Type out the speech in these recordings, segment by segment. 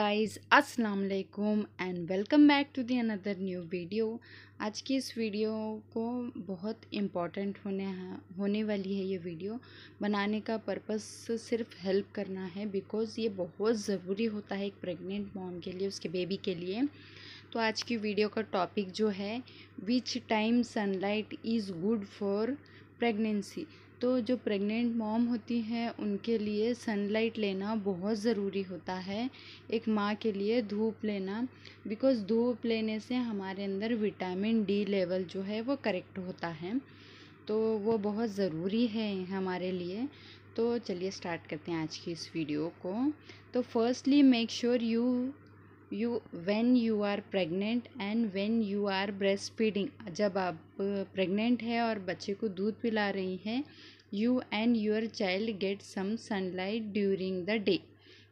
guys अस्सलाम वालेकुम and welcome back to the another new video आज की इस वीडियो को बहुत इम्पॉर्टेंट होने होने वाली है ये वीडियो बनाने का पर्पस सिर्फ हेल्प करना है बिकॉज़ ये बहुत ज़रूरी होता है एक प्रेग्नेंट मॉम के लिए उसके बेबी के लिए तो आज की वीडियो का टॉपिक जो है which time sunlight is good for pregnancy तो जो प्रेग्नेंट मॉम होती हैं उनके लिए सनलाइट लेना बहुत ज़रूरी होता है एक माँ के लिए धूप लेना बिकॉज़ धूप लेने से हमारे अंदर विटामिन डी लेवल जो है वो करेक्ट होता है तो वो बहुत ज़रूरी है हमारे लिए तो चलिए स्टार्ट करते हैं आज की इस वीडियो को तो firstly make sure you you when you are pregnant and when you are breastfeeding जब आप प्रेगनेंट है और बच्चे को दूध पिला रही हैं you and your child get some sunlight during the day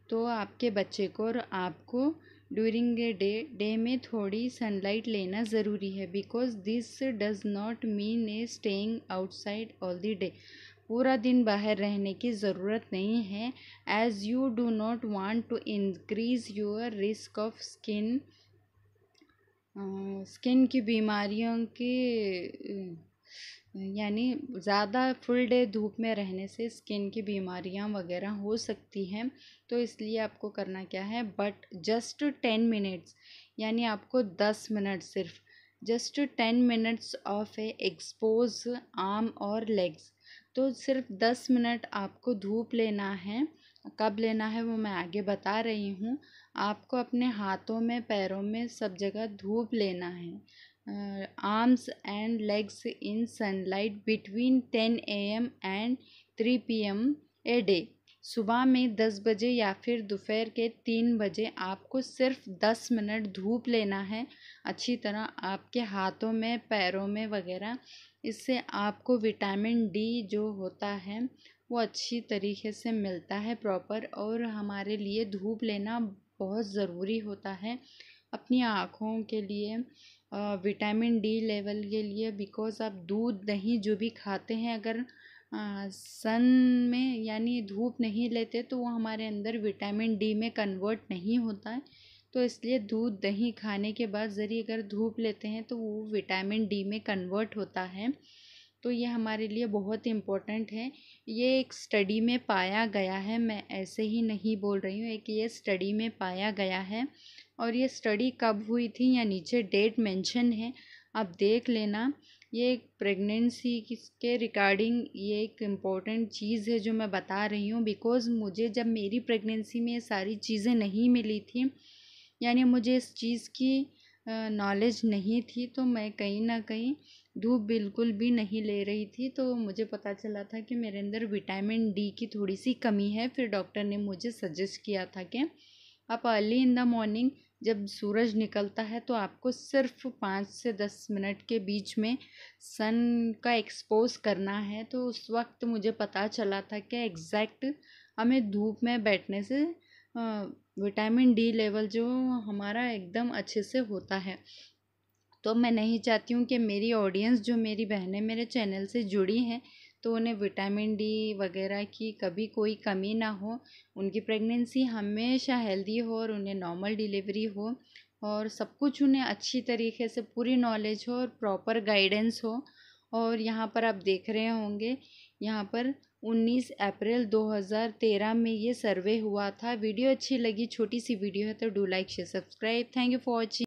तो आपके बच्चे को और आपको ड्यूरिंग ए डे डे में थोड़ी सनलाइट लेना ज़रूरी है because this does not mean a staying outside all the day पूरा दिन बाहर रहने की ज़रूरत नहीं है as you do not want to increase your risk of skin skin की बीमारियों की यानी ज़्यादा फुल डे धूप में रहने से स्किन की बीमारियाँ वगैरह हो सकती हैं तो इसलिए आपको करना क्या है बट जस्ट टेन मिनट्स यानी आपको दस मिनट सिर्फ just ten minutes of a expose arm और लेग्स तो सिर्फ दस मिनट आपको धूप लेना है कब लेना है वो मैं आगे बता रही हूँ आपको अपने हाथों में पैरों में सब जगह धूप लेना है arms and legs in sunlight between ten A M and three P M a day सुबह में दस बजे या फिर दोपहर के तीन बजे आपको सिर्फ दस मिनट धूप लेना है अच्छी तरह आपके हाथों में पैरों में वगैरह इससे आपको विटामिन डी जो होता है वो अच्छी तरीके से मिलता है प्रॉपर और हमारे लिए धूप लेना बहुत ज़रूरी होता है अपनी आँखों के लिए विटामिन डी लेवल के लिए बिकॉज़ आप दूध दही जो भी खाते हैं अगर सन में यानी धूप नहीं लेते तो वो हमारे अंदर विटामिन डी में कन्वर्ट नहीं होता है तो इसलिए दूध दही खाने के बाद जरिए अगर धूप लेते हैं तो वो विटामिन डी में कन्वर्ट होता है तो ये हमारे लिए बहुत इम्पोर्टेंट है ये एक स्टडी में पाया गया है मैं ऐसे ही नहीं बोल रही हूँ एक ये स्टडी में पाया गया है और ये स्टडी कब हुई थी या नीचे डेट मेंशन है आप देख लेना ये एक प्रेगनेंसी के रिगार्डिंग ये एक इम्पॉर्टेंट चीज़ है जो मैं बता रही हूँ बिकॉज़ मुझे जब मेरी प्रेगनेंसी में ये सारी चीज़ें नहीं मिली थी यानी मुझे इस चीज़ की नॉलेज नहीं थी तो मैं कहीं ना कहीं धूप बिल्कुल भी नहीं ले रही थी तो मुझे पता चला था कि मेरे अंदर विटामिन डी की थोड़ी सी कमी है फिर डॉक्टर ने मुझे सजेस्ट किया था कि आप अर्ली इन द मॉर्निंग जब सूरज निकलता है तो आपको सिर्फ पाँच से दस मिनट के बीच में सन का एक्सपोज करना है तो उस वक्त मुझे पता चला था कि एग्ज़ैक्ट हमें धूप में बैठने से विटामिन डी लेवल जो हमारा एकदम अच्छे से होता है तो मैं नहीं चाहती हूँ कि मेरी ऑडियंस जो मेरी बहनें मेरे चैनल से जुड़ी हैं तो उन्हें विटामिन डी वगैरह की कभी कोई कमी ना हो उनकी प्रेगनेंसी हमेशा हेल्दी हो और उन्हें नॉर्मल डिलीवरी हो और सब कुछ उन्हें अच्छी तरीके से पूरी नॉलेज हो और प्रॉपर गाइडेंस हो और यहाँ पर आप देख रहे होंगे यहाँ पर 19 अप्रैल 2013 में ये सर्वे हुआ था वीडियो अच्छी लगी छोटी सी वीडियो है तो do like share subscribe thank you for watching